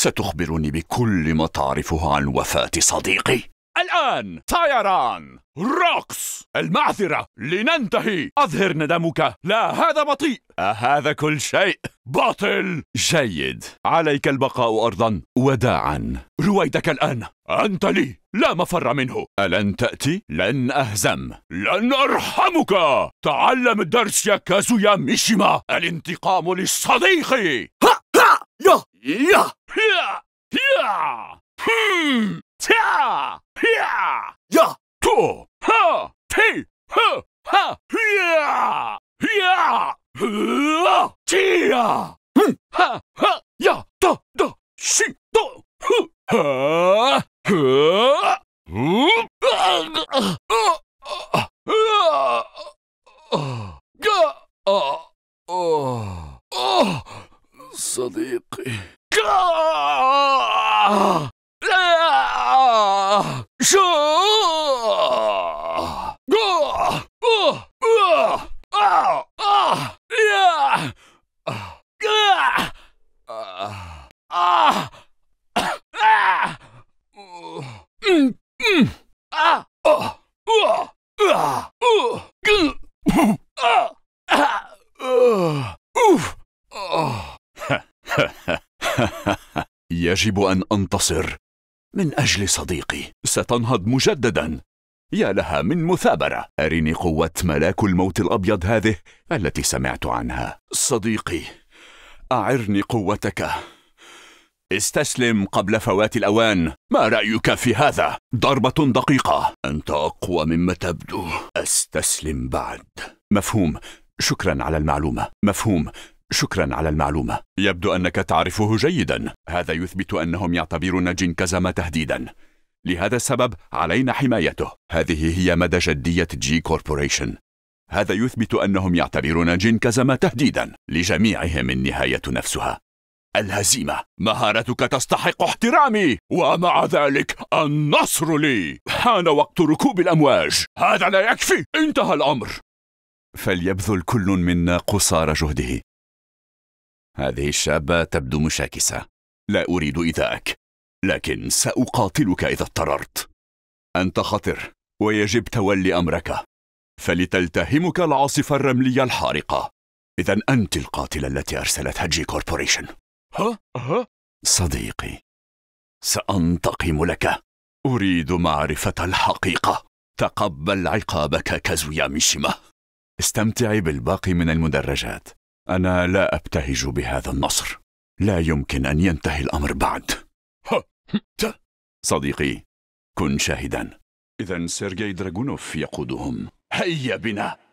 ستخبرني بكل ما تعرفه عن وفاة صديقي الآن طيران رقص المعذرة لننتهي أظهر ندمك لا هذا بطيء أهذا كل شيء باطل جيد عليك البقاء أرضا وداعا رويدك الآن أنت لي لا مفر منه ألن تأتي؟ لن أهزم لن أرحمك تعلم الدرس يا كازويا ميشيما الانتقام للصديق ها ها يا Yeah! Yeah! Yeah! Hmm! Ta! Yeah! Yeah! To! Ha! Te! Ha! Ha! Yeah! Yeah! Ha! Tia! Hmm! Ha! Ha! Ya! Da! Da! Shi! Da! Hu! Ha! Ha! Ah Oof! Oh. يجب أن أنتصر من أجل صديقي ستنهض مجددا يا لها من مثابرة أرني قوة ملاك الموت الأبيض هذه التي سمعت عنها صديقي أعرني قوتك استسلم قبل فوات الأوان ما رأيك في هذا؟ ضربة دقيقة أنت أقوى مما تبدو استسلم بعد مفهوم شكرا على المعلومة مفهوم شكرا على المعلومة يبدو أنك تعرفه جيدا هذا يثبت أنهم يعتبرون جينكازاما تهديدا لهذا السبب علينا حمايته هذه هي مدى جدية جي كوربوريشن هذا يثبت أنهم يعتبرون جينكازاما تهديدا لجميعهم النهاية نفسها الهزيمة مهارتك تستحق احترامي ومع ذلك النصر لي حان وقت ركوب الأمواج هذا لا يكفي انتهى الأمر فليبذل كل منا قصارى جهده هذه الشابة تبدو مشاكسة. لا أريد إيذاءك لكن سأقاتلك إذا اضطررت. أنت خطر، ويجب تولي أمرك. فلتلتهمك العاصفة الرملية الحارقة. إذا أنت القاتلة التي أرسلتها جي كوربوريشن. ها؟ ها؟ صديقي، سأنتقم لك. أريد معرفة الحقيقة. تقبل عقابك كازويا ميشيما. استمتعي بالباقي من المدرجات. أنا لا أبتهج بهذا النصر لا يمكن أن ينتهي الأمر بعد صديقي كن شاهدا إذا سيرجي دراجونوف يقودهم هيا بنا